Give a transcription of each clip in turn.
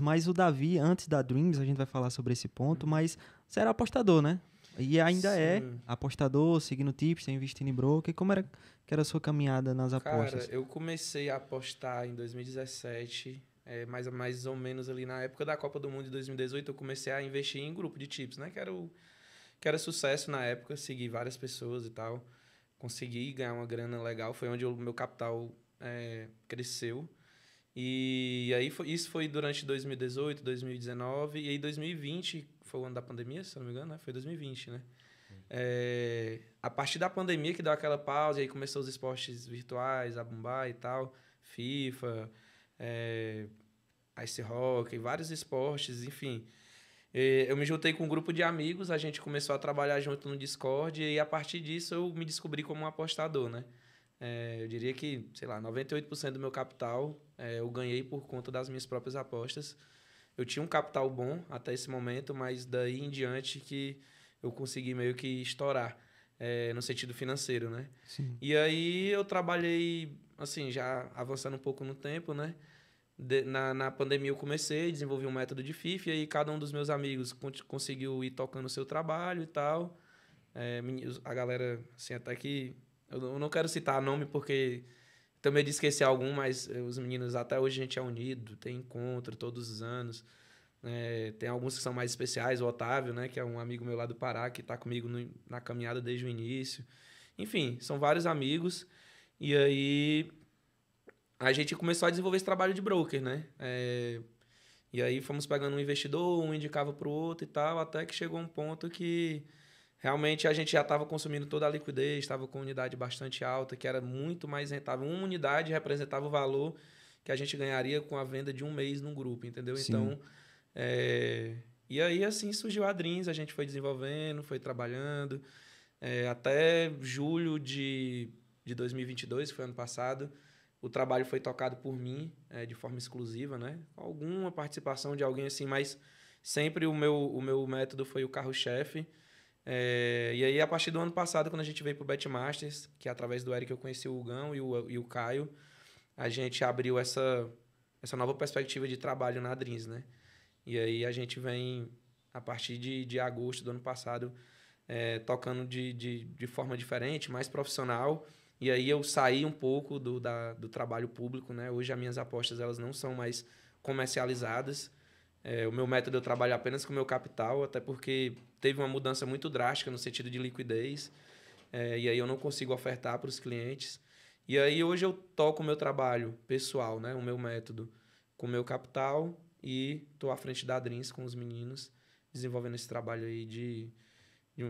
Mas o Davi, antes da Dreams, a gente vai falar sobre esse ponto, mas você era apostador, né? E ainda é Sim. é apostador, seguindo tips, investindo em broker. Como era que era a sua caminhada nas apostas? Cara, eu comecei a apostar em 2017, é, mais, mais ou menos ali na época da Copa do Mundo de 2018, eu comecei a investir em grupo de tips, né? Que era, o, que era sucesso na época, segui várias pessoas e tal. Consegui ganhar uma grana legal, foi onde o meu capital é, cresceu. E aí foi, isso foi durante 2018, 2019, e aí 2020 foi o ano da pandemia, se não me engano, né? Foi 2020, né? É, a partir da pandemia que deu aquela pausa, e aí começou os esportes virtuais, a bombar e tal, FIFA, é, Ice Hockey, vários esportes, enfim. É, eu me juntei com um grupo de amigos, a gente começou a trabalhar junto no Discord, e a partir disso eu me descobri como um apostador, né? É, eu diria que, sei lá, 98% do meu capital é, eu ganhei por conta das minhas próprias apostas. Eu tinha um capital bom até esse momento, mas daí em diante que eu consegui meio que estourar é, no sentido financeiro, né? Sim. E aí eu trabalhei, assim, já avançando um pouco no tempo, né? De, na, na pandemia eu comecei, desenvolvi um método de FIF, e aí cada um dos meus amigos conseguiu ir tocando o seu trabalho e tal. É, a galera, assim, até que eu não quero citar nome porque também de esquecer algum, mas eh, os meninos até hoje a gente é unido, tem encontro todos os anos. É, tem alguns que são mais especiais, o Otávio, né, que é um amigo meu lá do Pará, que está comigo no, na caminhada desde o início. Enfim, são vários amigos. E aí a gente começou a desenvolver esse trabalho de broker, né? É, e aí fomos pegando um investidor, um indicava para o outro e tal, até que chegou um ponto que realmente a gente já estava consumindo toda a liquidez, estava com unidade bastante alta, que era muito mais rentável. Uma unidade representava o valor que a gente ganharia com a venda de um mês num grupo, entendeu? Sim. Então, é... e aí assim surgiu a Dreams, a gente foi desenvolvendo, foi trabalhando, é, até julho de, de 2022, que foi ano passado, o trabalho foi tocado por mim, é, de forma exclusiva, né? Alguma participação de alguém assim, mas sempre o meu, o meu método foi o carro-chefe, é, e aí, a partir do ano passado, quando a gente veio pro Betmasters, que é através do Eric eu conheci o Gão e o, e o Caio, a gente abriu essa, essa nova perspectiva de trabalho na Dreams, né? E aí a gente vem, a partir de, de agosto do ano passado, é, tocando de, de, de forma diferente, mais profissional. E aí eu saí um pouco do, da, do trabalho público, né? Hoje as minhas apostas elas não são mais comercializadas. É, o meu método é eu trabalho apenas com o meu capital, até porque teve uma mudança muito drástica no sentido de liquidez. É, e aí eu não consigo ofertar para os clientes. E aí hoje eu toco o meu trabalho pessoal, né? O meu método com o meu capital e estou à frente da Drins com os meninos, desenvolvendo esse trabalho aí de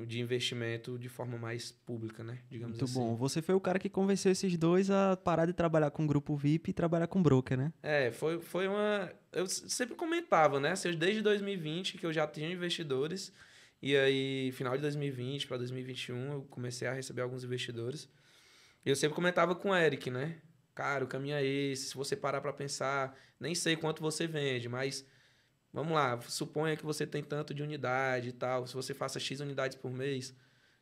de, investimento de forma mais pública, né? Digamos Muito assim. bom. Você foi o cara que convenceu esses dois a parar de trabalhar com grupo VIP e trabalhar com broker, né? É, foi, foi uma. Eu sempre comentava, né? Assim, desde 2020 que eu já tinha investidores. E aí, final de 2020 para 2021, eu comecei a receber alguns investidores. E eu sempre comentava com o Eric, né? Cara, o caminho é esse. Se você parar para pensar, nem sei quanto você vende, mas Vamos lá, suponha que você tem tanto de unidade e tal, se você faça X unidades por mês,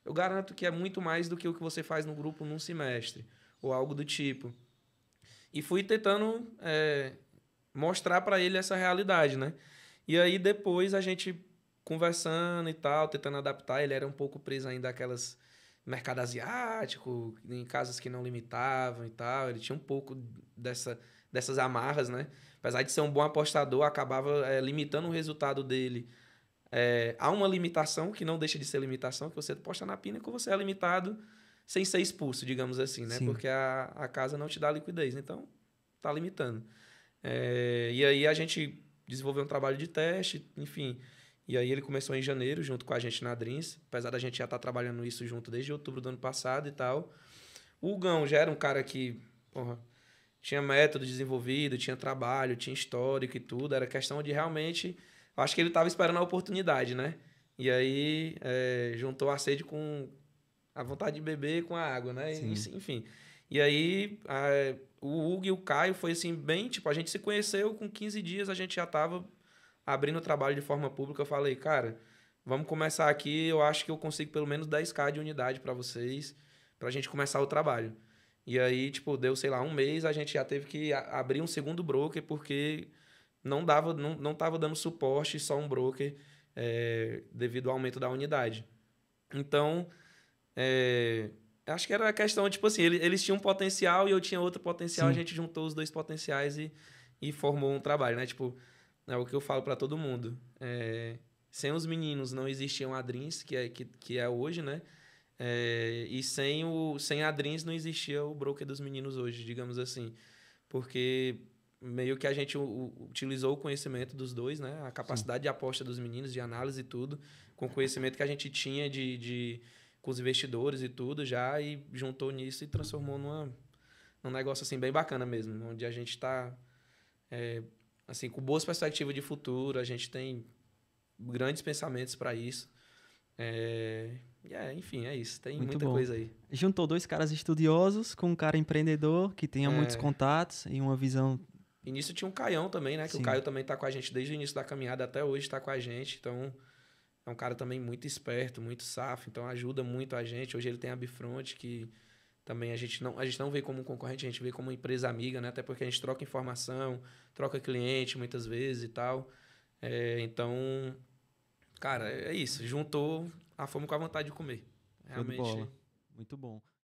eu garanto que é muito mais do que o que você faz no grupo num semestre, ou algo do tipo. E fui tentando é, mostrar para ele essa realidade, né? E aí depois a gente conversando e tal, tentando adaptar, ele era um pouco preso ainda àquelas mercado asiático, em casas que não limitavam e tal, ele tinha um pouco dessa, dessas amarras, né? apesar de ser um bom apostador, acabava é, limitando o resultado dele. É, eh, há uma limitação que não deixa de ser limitação, que você aposta na pina e você é limitado sem ser expulso, digamos assim, né? Sim. Porque a, a casa não te dá liquidez, então tá limitando. É, e aí a gente desenvolveu um trabalho de teste, enfim. E aí ele começou em janeiro, junto com a gente na Drins, apesar da gente já estar tá trabalhando isso junto desde outubro do ano passado e tal. O Gão já era um cara que porra, tinha método desenvolvido, tinha trabalho, tinha histórico e tudo. Era questão de realmente. Eu acho que ele estava esperando a oportunidade, né? E aí é, juntou a sede com a vontade de beber com a água, né? E, enfim. E aí a, o Hugo e o Caio foi assim, bem. Tipo, a gente se conheceu com 15 dias, a gente já estava abrindo o trabalho de forma pública. Eu falei, cara, vamos começar aqui. Eu acho que eu consigo pelo menos 10k de unidade para vocês, para a gente começar o trabalho. E aí, tipo, deu, sei lá, um mês, a gente já teve que abrir um segundo broker, porque não dava não, não dando suporte só um broker é, devido ao aumento da unidade. Então, é, acho que era a questão, tipo assim, eles tinham um potencial e eu tinha outro potencial, Sim. a gente juntou os dois potenciais e, e formou um trabalho, né? Tipo, é o que eu falo para todo mundo. É, sem os meninos não existiam a Dreams, que é, que, que é hoje, né? É, e sem, o, sem a Drins não existia o broker dos meninos hoje, digamos assim. Porque meio que a gente utilizou o conhecimento dos dois, né? A capacidade Sim. de aposta dos meninos, de análise e tudo, com o conhecimento que a gente tinha de, de com os investidores e tudo já, e juntou nisso e transformou numa, num negócio assim bem bacana mesmo, onde a gente está é, assim com boas perspectivas de futuro, a gente tem grandes pensamentos para isso. É, Yeah, é, enfim, é isso. Tem Muito muita bom. coisa aí. Juntou dois caras estudiosos com um cara empreendedor que tenha é. muitos contatos e uma visão. Início tinha um Caião também, né? Que Sim. o Caio também tá com a gente desde o início da caminhada até hoje, tá com a gente. Então, é um cara também muito esperto, muito safo, então ajuda muito a gente. Hoje ele tem a Bifront, que também a gente não a gente não vê como um concorrente, a gente vê como uma empresa amiga, né? Até porque a gente troca informação, troca cliente muitas vezes e tal. É, então, cara, é isso. Juntou ah, fomos com a vontade de comer. Realmente. Muito bom.